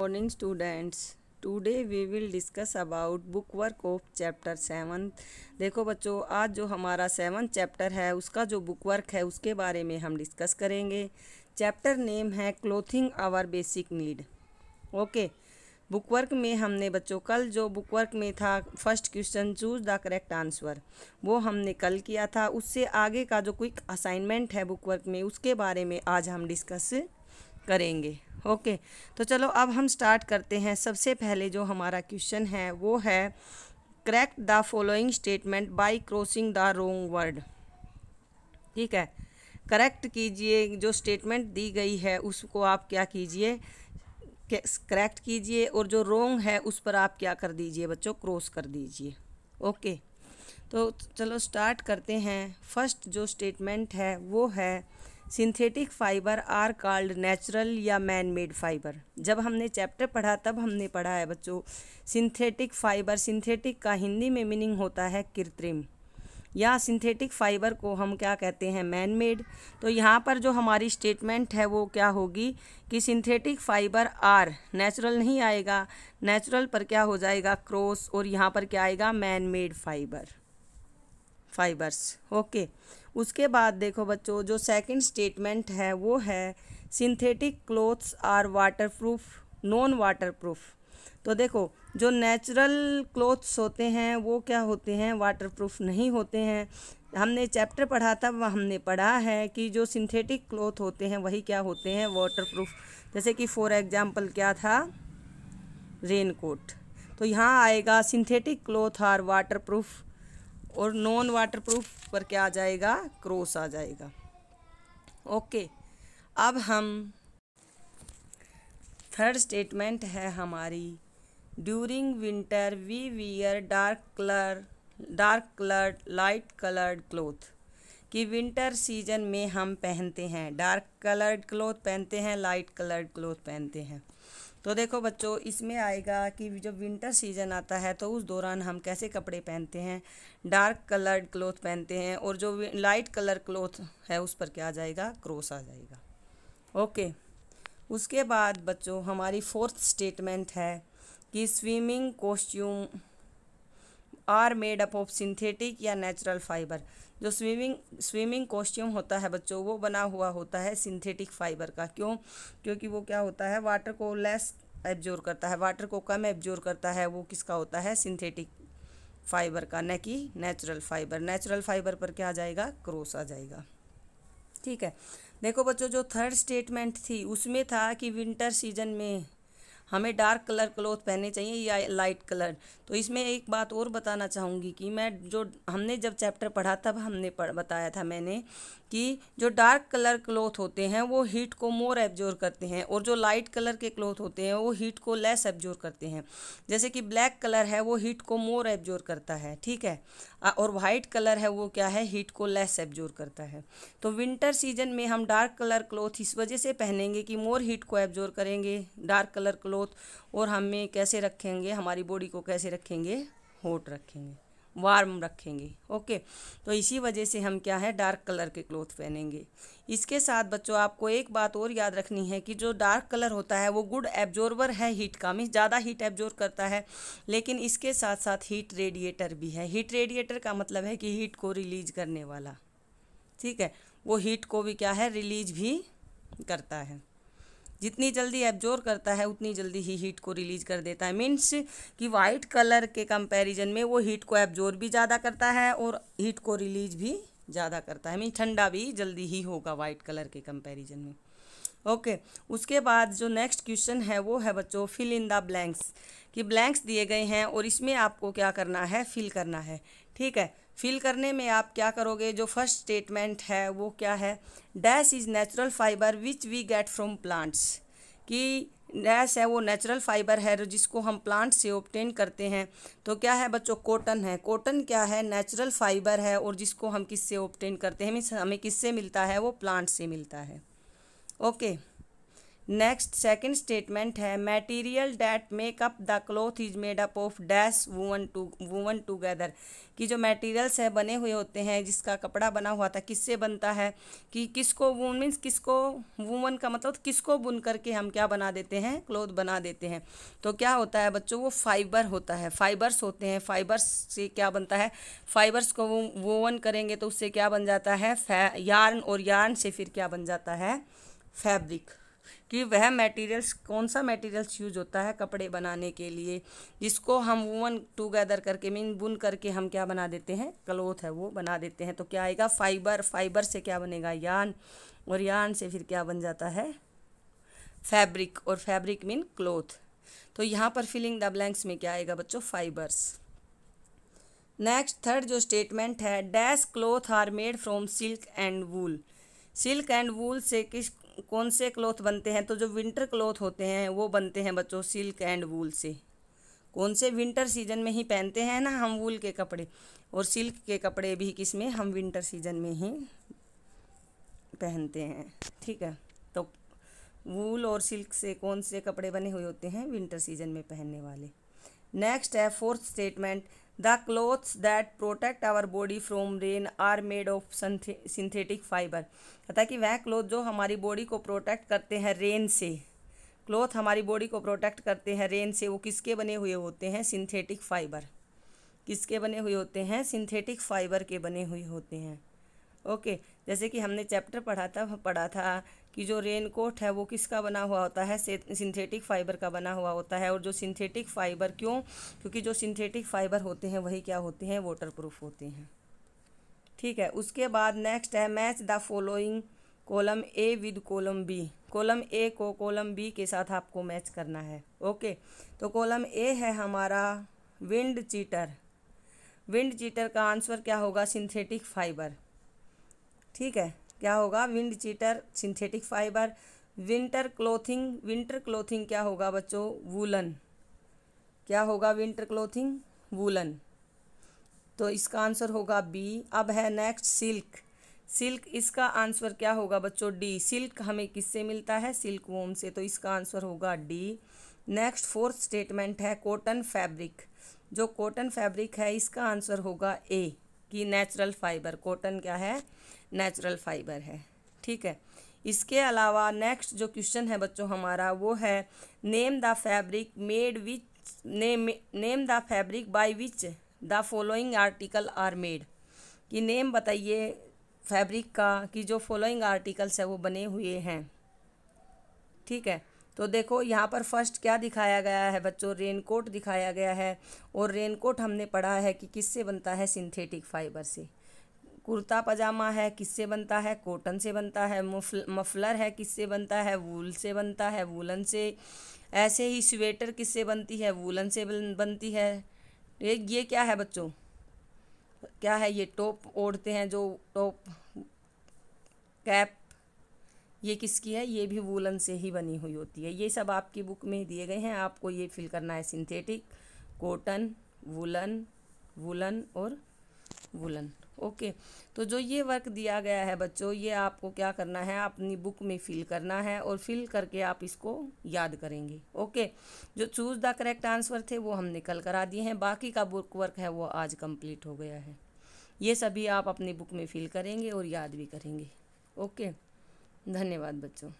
Morning students today we will discuss about book work of chapter seventh देखो बच्चों आज जो हमारा सेवन चैप्टर है उसका जो बुक वर्क है उसके बारे में हम डिस्कस करेंगे चैप्टर नेम है clothing our basic need okay book work में हमने बच्चों कल जो बुक वर्क में था first question choose the correct answer वो हमने कल किया था उससे आगे का जो क्विक असाइनमेंट है बुक वर्क में उसके बारे में आज हम डिस्कस करेंगे ओके तो चलो अब हम स्टार्ट करते हैं सबसे पहले जो हमारा क्वेश्चन है वो है correct the following statement by crossing the wrong word ठीक है करेक्ट कीजिए जो स्टेटमेंट दी गई है उसको आप क्या कीजिए करेक्ट कीजिए और जो रोंग है उस पर आप क्या कर दीजिए बच्चों क्रॉस कर दीजिए ओके तो चलो स्टार्ट करते हैं फर्स्ट जो स्टेटमेंट है वो है synthetic fibre are called natural या मैन मेड फाइबर जब हमने चैप्टर पढ़ा तब हमने पढ़ा है बच्चों सिंथेटिक फाइबर सिंथेटिक का हिंदी में मीनिंग होता है कृत्रिम या सिंथेटिक फाइबर को हम क्या कहते हैं मैन मेड तो यहाँ पर जो हमारी स्टेटमेंट है वो क्या होगी कि सिंथेटिक फाइबर आर नेचुरल नहीं आएगा नेचुरल पर क्या हो जाएगा क्रॉस और यहाँ पर क्या आएगा man made fibre fibres okay उसके बाद देखो बच्चों जो सेकंड स्टेटमेंट है वो है synthetic clothes are waterproof non waterproof तो देखो जो नेचुरल क्लोथ्स होते हैं वो क्या होते हैं वाटरप्रूफ नहीं होते हैं हमने चैप्टर पढ़ा था वह हमने पढ़ा है कि जो सिंथेटिक क्लोथ होते हैं वही क्या होते हैं वाटरप्रूफ जैसे कि फॉर एग्जांपल क्या था रेन तो यहाँ आएगा सिंथेटिक क्लोथ आर वाटरप्रूफ और नॉन वाटरप्रूफ पर क्या आ जाएगा क्रॉस आ जाएगा ओके अब हम थर्ड स्टेटमेंट है हमारी during winter we wear dark colour dark coloured light coloured cloth कि विंटर सीजन में हम पहनते हैं डार्क कलर्ड क्लोथ पहनते हैं लाइट कलर्ड क्लोथ पहनते हैं तो देखो बच्चों इसमें आएगा कि जब विंटर सीजन आता है तो उस दौरान हम कैसे कपड़े पहनते हैं डार्क कलर्ड क्लोथ पहनते हैं और जो लाइट कलर क्लोथ है उस पर क्या आ जाएगा क्रोस आ जाएगा ओके उसके बाद बच्चों हमारी फोर्थ स्टेटमेंट है कि swimming costume are made up of synthetic या नेचुरल फाइबर जो स्विमिंग स्विमिंग कॉस्ट्यूम होता है बच्चों वो बना हुआ होता है सिंथेटिक फाइबर का क्यों क्योंकि वो क्या होता है वाटर को लेस एब्जोर करता है वाटर को कम एब्जोर करता है वो किसका होता है सिंथेटिक फाइबर का न कि नेचुरल फाइबर नेचुरल फाइबर पर क्या आ जाएगा क्रोस आ जाएगा ठीक है देखो बच्चों जो थर्ड स्टेटमेंट थी उसमें था कि विंटर सीजन में हमें डार्क कलर क्लोथ पहनने चाहिए या लाइट कलर तो इसमें एक बात और बताना चाहूँगी कि मैं जो हमने जब चैप्टर पढ़ा तब हमने पढ़ बताया था मैंने कि जो डार्क कलर क्लोथ होते हैं वो हीट को मोर एब्जोर करते हैं और जो लाइट कलर के क्लोथ होते हैं वो हीट को लेस एब्जोर करते हैं जैसे कि ब्लैक कलर है वो हीट को मोर एब्जोर करता है ठीक है और वाइट कलर है वो क्या है हीट को लेस एब्जोर करता है तो विंटर सीजन में हम डार्क कलर क्लोथ इस वजह से पहनेंगे कि मोर हीट को एब्जोर करेंगे डार्क कलर क्लोथ क्लोथ और हमें कैसे रखेंगे हमारी बॉडी को कैसे रखेंगे होट रखेंगे वार्म रखेंगे ओके तो इसी वजह से हम क्या है डार्क कलर के क्लोथ पहनेंगे इसके साथ बच्चों आपको एक बात और याद रखनी है कि जो डार्क कलर होता है वो गुड एब्जॉर्बर है हीट का मीन ज़्यादा हीट एब्जॉर्ब करता है लेकिन इसके साथ साथ हीट रेडिएटर भी है हीट रेडिएटर का मतलब है कि हीट को रिलीज करने वाला ठीक है वो हीट को भी क्या है रिलीज भी करता है जितनी जल्दी एब्जोर करता है उतनी जल्दी ही हीट को रिलीज कर देता है मीन्स कि वाइट कलर के कंपैरिजन में वो हीट को एब्जोर भी ज़्यादा करता है और हीट को रिलीज भी ज़्यादा करता है मीन ठंडा भी जल्दी ही होगा वाइट कलर के कंपेरिजन में ओके okay. उसके बाद जो नेक्स्ट क्वेश्चन है वो है बच्चों फिल इन द ब्लैंक्स कि ब्लैंक्स दिए गए हैं और इसमें आपको क्या करना है फिल करना है ठीक है फिल करने में आप क्या करोगे जो फर्स्ट स्टेटमेंट है वो क्या है dash is natural fibre which we get from plants कि डैश है वो नेचुरल फाइबर है जिसको हम प्लांट से ऑप्टेन करते हैं तो क्या है बच्चों कॉटन है कॉटन क्या है नेचुरल फाइबर है और जिसको हम किससे ऑप्टेन करते हैं हमें किससे मिलता है वो प्लांट से मिलता है okay okay. Next second statement है material that make up the cloth is made up of dash woven to woven together कि जो मटेरियल्स है बने हुए होते हैं जिसका कपड़ा बना हुआ था किससे बनता है कि किसको वून मीन्स किसको वूमन का मतलब किसको बुन करके हम क्या बना देते हैं क्लोथ बना देते हैं तो क्या होता है बच्चों वो फाइबर होता है फाइबर्स होते हैं फाइबर्स से क्या बनता है फाइबर्स को वो वोवन करेंगे तो उससे क्या बन जाता है यार्न और यार्न से फिर क्या बन जाता है फैब्रिक कि वह मटेरियल्स कौन सा मटेरियल्स यूज होता है कपड़े बनाने के लिए जिसको हम वन टुगेदर करके मीन बुन करके हम क्या बना देते हैं क्लोथ है वो बना देते हैं तो क्या आएगा फाइबर फाइबर से क्या बनेगा यान और यान से फिर क्या बन जाता है फैब्रिक और फैब्रिक मीन क्लोथ तो यहाँ पर फिलिंग द ब्लैंक्स में क्या आएगा बच्चों फाइबर्स नेक्स्ट थर्ड जो स्टेटमेंट है dash cloth are made from silk and wool silk and wool से किस कौन से क्लॉथ बनते हैं तो जो विंटर क्लॉथ होते हैं वो बनते हैं बच्चों सिल्क एंड वूल से कौन से विंटर सीजन में ही पहनते हैं ना हम वूल के कपड़े और सिल्क के कपड़े भी किस में हम विंटर सीजन में ही पहनते हैं ठीक है तो वूल और सिल्क से कौन से कपड़े बने हुए होते हैं विंटर सीजन में पहनने वाले नेक्स्ट है fourth statement the clothes that protect our body from rain are made of synthetic fibre पता कि वह क्लोथ जो हमारी बॉडी को प्रोटेक्ट करते हैं रेन से क्लोथ हमारी बॉडी को प्रोटेक्ट करते हैं रेन से वो किसके बने हुए होते हैं सिंथेटिक फाइबर किसके बने हुए होते हैं सिंथेटिक फाइबर के बने हुए होते हैं ओके जैसे कि हमने चैप्टर पढ़ा था पढ़ा था कि जो रेन कोट है वो किसका बना हुआ होता है सिंथेटिक फाइबर का बना हुआ होता है और जो सिंथेटिक फाइबर क्यों क्योंकि जो सिंथेटिक फाइबर होते हैं वही क्या होते हैं वाटर प्रूफ होते हैं ठीक है उसके बाद नेक्स्ट है match the following column A with column B column A को कॉलम बी के साथ आपको मैच करना है ओके तो कॉलम ए है हमारा विंड चीटर विंड चीटर का आंसर क्या होगा सिंथेटिक फाइबर ठीक है क्या होगा wind cheater synthetic fibre winter clothing winter clothing क्या होगा बच्चों वूलन क्या होगा विंटर क्लोथिंग वूलन तो इसका आंसर होगा बी अब है नेक्स्ट सिल्क सिल्क इसका आंसर क्या होगा बच्चों डी सिल्क हमें किससे मिलता है सिल्क वोम से तो इसका आंसर होगा डी नेक्स्ट फोर्थ स्टेटमेंट है कॉटन फैब्रिक जो कॉटन फैब्रिक है इसका आंसर होगा ए कि नेचुरल फाइबर कॉटन क्या है नेचुरल फाइबर है ठीक है इसके अलावा नेक्स्ट जो क्वेश्चन है बच्चों हमारा वो है name the fabric made which name name the fabric by which the following article are made कि नेम बताइए फैब्रिक का कि जो फॉलोइंग आर्टिकल्स है वो बने हुए हैं ठीक है तो देखो यहाँ पर फर्स्ट क्या दिखाया गया है बच्चों रेनकोट दिखाया गया है और रेनकोट हमने पढ़ा है कि किससे बनता है सिंथेटिक फाइबर से कुर्ता पजामा है किससे बनता है कॉटन से बनता है मफलर है किससे बनता है वूल से बनता है वूलन से ऐसे ही स्वेटर किससे बनती है वूलन से बनती है ये ये क्या है बच्चों क्या है ये टॉप ओढ़ते हैं जो टॉप कैप ये किसकी है ये भी वूलन से ही बनी हुई होती है ये सब आपकी बुक में दिए गए हैं आपको ये फिल करना है सिंथेटिक कॉटन वुलन वूलन और वूलन ओके तो जो ये वर्क दिया गया है बच्चों ये आपको क्या करना है अपनी बुक में फिल करना है और फिल करके आप इसको याद करेंगे ओके जो चूज़ द करेक्ट आंसर थे वो हम निकल करा दिए हैं बाकी का बुक वर्क है वो आज कंप्लीट हो गया है ये सभी आप अपनी बुक में फिल करेंगे और याद भी करेंगे ओके धन्यवाद बच्चों